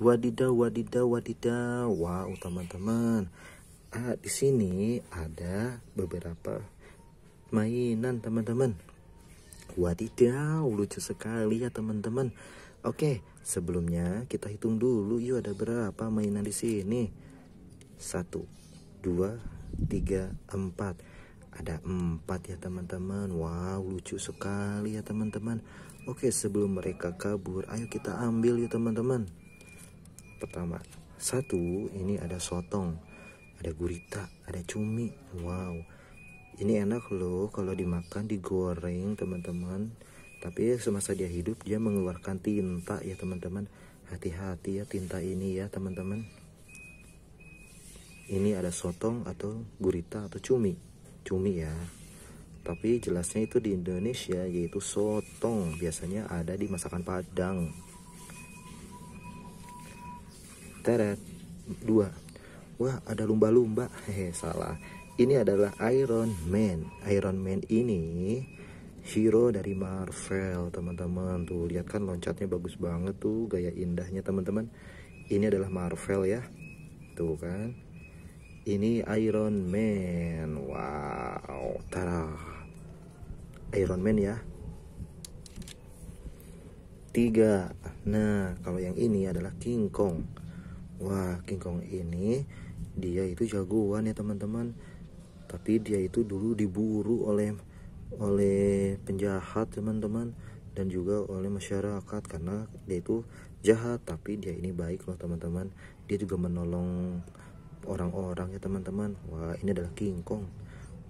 Wadidaw, wadidaw, wadidaw. Wow, teman-teman. Ah, di sini ada beberapa mainan, teman-teman. Wadidaw, lucu sekali ya, teman-teman. Oke, sebelumnya kita hitung dulu yuk ada berapa mainan di sini. Satu, dua, tiga, empat. Ada empat ya teman-teman. Wow, lucu sekali ya teman-teman. Oke, sebelum mereka kabur, ayo kita ambil ya teman-teman pertama satu ini ada sotong ada gurita ada cumi wow ini enak loh kalau dimakan digoreng teman-teman tapi semasa dia hidup dia mengeluarkan tinta ya teman-teman hati-hati ya tinta ini ya teman-teman ini ada sotong atau gurita atau cumi cumi ya tapi jelasnya itu di Indonesia yaitu sotong biasanya ada di masakan Padang Teret. Dua. Wah, ada lumba-lumba. Hehe, salah. Ini adalah Iron Man. Iron Man ini hero dari Marvel, teman-teman. Tuh, lihat kan loncatnya bagus banget tuh, gaya indahnya, teman-teman. Ini adalah Marvel ya. Tuh kan. Ini Iron Man. Wow. Tara. Iron Man ya. Tiga. Nah, kalau yang ini adalah King Kong Wah, King Kong ini dia itu jagoan ya teman-teman. Tapi dia itu dulu diburu oleh oleh penjahat teman-teman dan juga oleh masyarakat karena dia itu jahat tapi dia ini baik loh teman-teman. Dia juga menolong orang-orang ya teman-teman. Wah, ini adalah King Kong.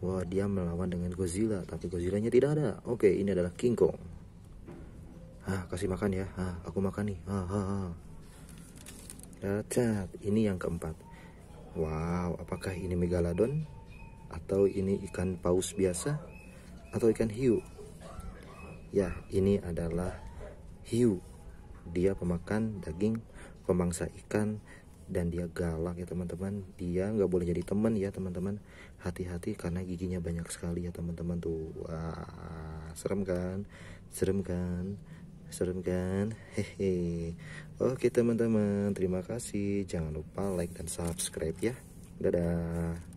Wah, dia melawan dengan Godzilla tapi Godzillanya tidak ada. Oke, ini adalah King Kong. Hah, kasih makan ya. Hah, aku makan nih. hah. Ah, ah. Cat, ini yang keempat. Wow, apakah ini megalodon? Atau ini ikan paus biasa? Atau ikan hiu? Ya, ini adalah hiu. Dia pemakan daging, pemangsa ikan, dan dia galak ya teman-teman. Dia nggak boleh jadi teman ya teman-teman. Hati-hati karena giginya banyak sekali ya teman-teman tuh. Wah, serem kan? Serem kan? Serem kan? Hehe. Oke teman-teman, terima kasih. Jangan lupa like dan subscribe ya. Dadah.